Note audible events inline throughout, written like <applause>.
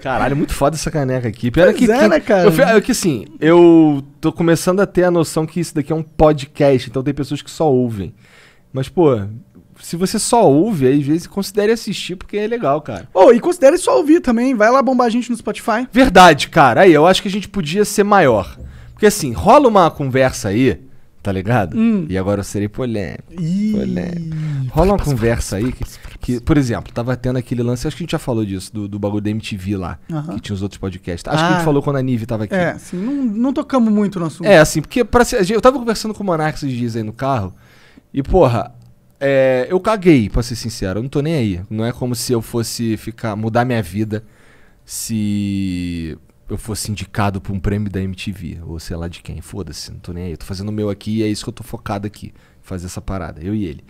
Caralho, muito foda essa caneca aqui. Pior que, é, né, cara? Eu, eu, é que assim, eu tô começando a ter a noção que isso daqui é um podcast, então tem pessoas que só ouvem. Mas, pô, se você só ouve, aí às vezes considere assistir, porque é legal, cara. Oh, e considere só ouvir também. Vai lá bombar a gente no Spotify. Verdade, cara. Aí, eu acho que a gente podia ser maior. Porque assim, rola uma conversa aí, tá ligado? Hum. E agora eu serei polêmico. Ih. Polêmico. Rola uma conversa aí que que, por exemplo, tava tendo aquele lance, acho que a gente já falou disso, do, do bagulho da MTV lá, uhum. que tinha os outros podcasts. Acho ah. que a gente ah. falou quando a Nive tava aqui. É, assim, não, não tocamos muito no assunto. É, assim, porque pra, eu tava conversando com o Monark esses dias aí no carro, e porra, é, eu caguei, pra ser sincero, eu não tô nem aí. Não é como se eu fosse ficar, mudar minha vida se eu fosse indicado pra um prêmio da MTV, ou sei lá de quem, foda-se, não tô nem aí. Eu tô fazendo o meu aqui e é isso que eu tô focado aqui, fazer essa parada, eu e ele.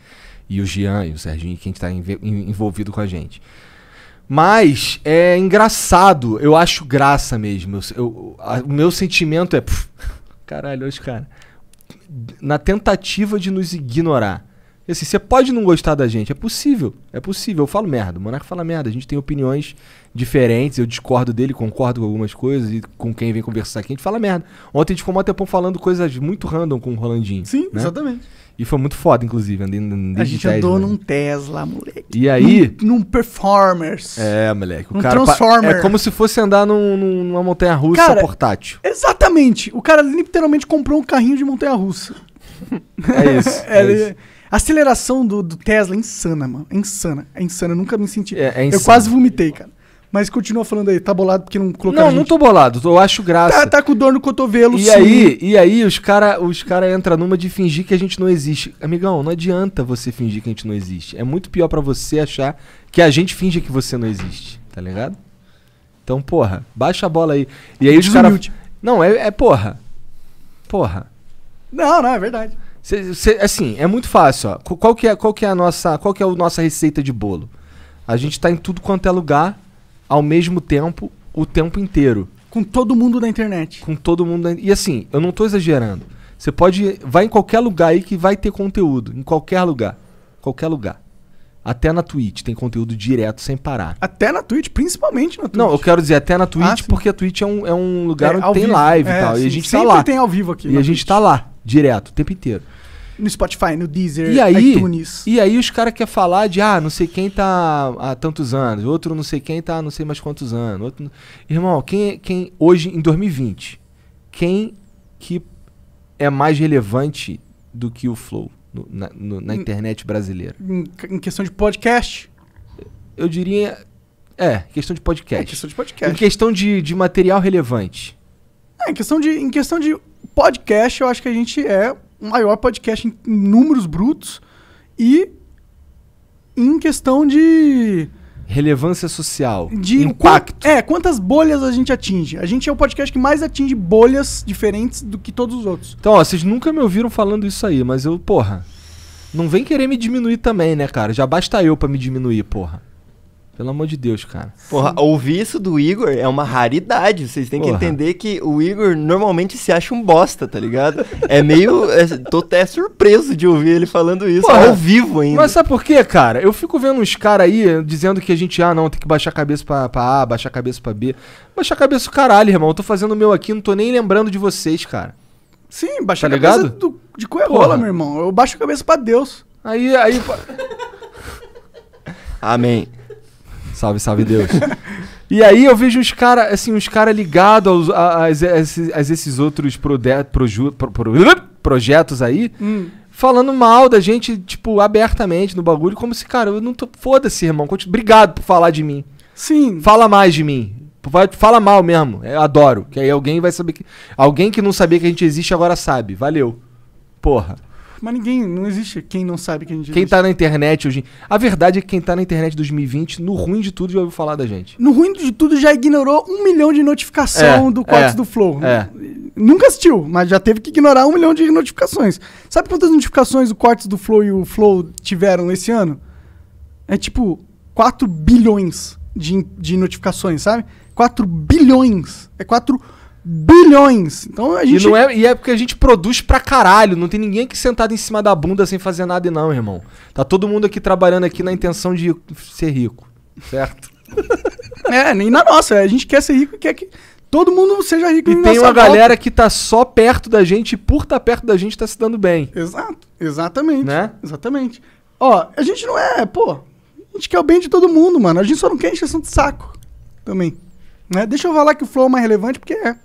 E o Jean e o Serginho, quem tá envolvido com a gente. Mas é engraçado, eu acho graça mesmo. Eu, eu, a, o meu sentimento é. Puf, caralho, os cara. Na tentativa de nos ignorar. Assim, você pode não gostar da gente, é possível, é possível. Eu falo merda, o Monarca fala merda, a gente tem opiniões diferentes, eu discordo dele, concordo com algumas coisas, e com quem vem conversar aqui, a gente fala merda. Ontem a gente ficou um tempão falando coisas muito random com o Rolandinho. Sim, né? exatamente. E foi muito foda, inclusive. Andei, andei a gente Tesla, andou num Tesla, moleque. E aí. Num, num Performers. É, moleque. O num cara Transformer. É como se fosse andar num, numa montanha russa cara, portátil. Exatamente. O cara literalmente comprou um carrinho de montanha russa. <laughs> É isso. é, <laughs> é isso. A aceleração do, do Tesla é insana, mano. É insana. É insana. Eu nunca me senti. É, é eu quase vomitei, cara. Mas continua falando aí, tá bolado porque não colocou Não, gente... não tô bolado, eu acho graça. Tá, tá com dor no cotovelo, e sim. Aí, e aí os cara, os cara entram numa de fingir que a gente não existe. Amigão, não adianta você fingir que a gente não existe. É muito pior para você achar que a gente finge que você não existe, tá ligado? Então, porra, baixa a bola aí. E aí os caras. Não, é, é porra. Porra. Não, não, é verdade. Cê, cê, assim, é muito fácil. Ó. Qual, que é, qual que é a nossa, qual que é a nossa receita de bolo? A gente está em tudo quanto é lugar, ao mesmo tempo, o tempo inteiro. Com todo mundo na internet. Com todo mundo. e assim, eu não estou exagerando. Você pode, vai em qualquer lugar aí que vai ter conteúdo, em qualquer lugar, qualquer lugar. Até na Twitch tem conteúdo direto sem parar. Até na Twitch, principalmente na Twitch. Não, eu quero dizer até na ah, Twitch, ah, porque a Twitch é um, é um lugar é, onde tem vivo. live é, e tal. e a gente está tá lá. tem ao vivo aqui. E a gente está tá lá. Direto, o tempo inteiro. No Spotify, no Deezer, e aí, iTunes. E aí os caras querem falar de, ah, não sei quem tá há tantos anos, outro não sei quem tá não sei mais quantos anos. Outro... Irmão, quem, quem hoje, em 2020, quem que é mais relevante do que o Flow no, na, no, na, internet brasileira? Em, em questão de podcast? Eu diria é, questão de é, podcast. É, questão de podcast. Em questão de, de material relevante. É, em questão de, em questão de podcast, eu acho que a gente é o maior podcast em números brutos e em questão de. Relevância social. De impacto. é, quantas bolhas a gente atinge? A gente é o podcast que mais atinge bolhas diferentes do que todos os outros. Então, ó, vocês nunca me ouviram falando isso aí, mas eu, porra. Não vem querer me diminuir também, né, cara? Já basta eu para me diminuir, porra. Pelo amor de Deus, cara. Porra, ouvir isso do Igor é uma raridade. Vocês têm Porra. que entender que o Igor normalmente se acha um bosta, tá ligado? É meio. É, tô até surpreso de ouvir ele falando isso Porra. ao vivo ainda. Mas sabe por quê, cara? Eu fico vendo uns caras aí dizendo que a gente, ah, não, tem que baixar a cabeça pra, pra A, baixar a cabeça pra B. Baixar a cabeça o caralho, irmão. Eu tô fazendo o meu aqui, não tô nem lembrando de vocês, cara. Sim, baixar tá a cabeça do, de coerrola, é meu irmão. Eu baixo a cabeça pra Deus. Aí, aí. Amém. Salve, salve Deus. e aí eu vejo os caras, assim, os caras ligados a, a, a, esses outros prode, proju, pro, pro, projetos aí, hum. falando mal da gente, tipo, abertamente no bagulho, como se, cara, eu não tô. Foda-se, irmão. Obrigado por falar de mim. Sim. Fala mais de mim. Fala mal mesmo. Eu adoro. Que aí alguém vai saber que. Alguém que não sabia que a gente existe agora sabe. Valeu. Porra. Mas ninguém, não existe quem não sabe que a gente existe. Quem tá na internet hoje. A verdade é que quem tá na internet 2020, no ruim de tudo, já ouviu falar da gente. No ruim de tudo, já ignorou um milhão de notificação é, do Cortes é, do Flow. É. Nunca assistiu, mas já teve que ignorar um milhão de notificações. Sabe quantas notificações o Cortes do Flow e o Flow tiveram esse ano? É tipo 4 bilhões de, de notificações, sabe? 4 bilhões. É 4 bilhões bilhões. Então a gente. E, é, e é porque a gente produz pra caralho. Não tem ninguém aqui sentado em cima da bunda sem fazer nada, não, irmão. Tá todo mundo aqui trabalhando aqui na intenção de ser rico, certo? <laughs> é, nem na nossa. A gente quer ser rico e quer que todo mundo seja rico. E tem uma volta. galera que tá só perto da gente e por estar tá perto da gente tá se dando bem. Exato, exatamente. Né? Exatamente. Ó, a gente não é, pô, a gente quer o bem de todo mundo, mano. A gente só não quer encher de saco também. Né? Deixa eu falar que o flow é mais relevante porque é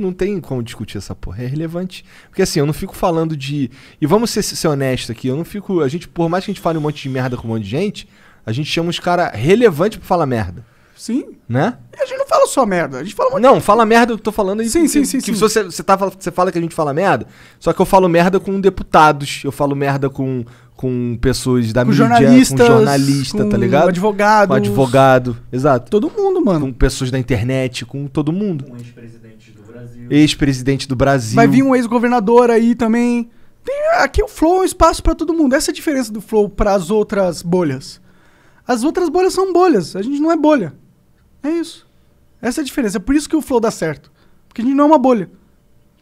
não tem como discutir essa porra. É relevante. Porque assim, eu não fico falando de. E vamos ser, ser honesto aqui, eu não fico. A gente, por mais que a gente fale um monte de merda com um monte de gente, a gente chama os caras relevantes pra falar merda. Sim. Né? E a gente não fala só merda, a gente fala Não, fala merda eu tô falando Sim, sim, sim. Que sim. Você, você, tá, você fala que a gente fala merda, só que eu falo merda com deputados, eu falo merda com, com pessoas da com mídia, jornalistas, tá com jornalista, com tá ligado? Advogados, com advogado. Exato. Todo mundo, mano. Com pessoas da internet, com todo mundo. Com ex-presidente Ex-presidente do Brasil. Vai vir um ex-governador aí também. Tem, aqui o Flow é um espaço para todo mundo. Essa é a diferença do Flow para as outras bolhas. As outras bolhas são bolhas. A gente não é bolha. É isso. Essa é a diferença. É por isso que o Flow dá certo. Porque a gente não é uma bolha.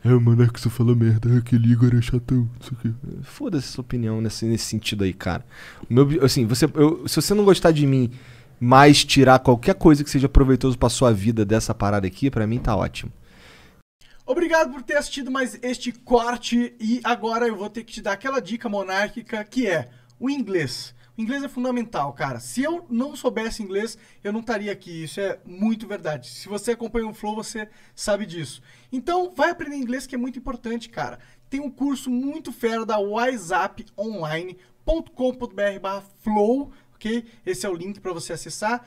É, o mano, é que você fala merda, aquele é Igor é chatão, é, Foda-se sua opinião nesse, nesse sentido aí, cara. meu, assim, você, eu, se você não gostar de mim, mas tirar qualquer coisa que seja proveitoso pra sua vida dessa parada aqui, para mim tá ótimo. Obrigado por ter assistido mais este corte e agora eu vou ter que te dar aquela dica monárquica que é o inglês. O inglês é fundamental, cara. Se eu não soubesse inglês, eu não estaria aqui. Isso é muito verdade. Se você acompanha o Flow, você sabe disso. Então, vai aprender inglês que é muito importante, cara. Tem um curso muito fera da wiseuponline.com.br/flow, ok? Esse é o link para você acessar.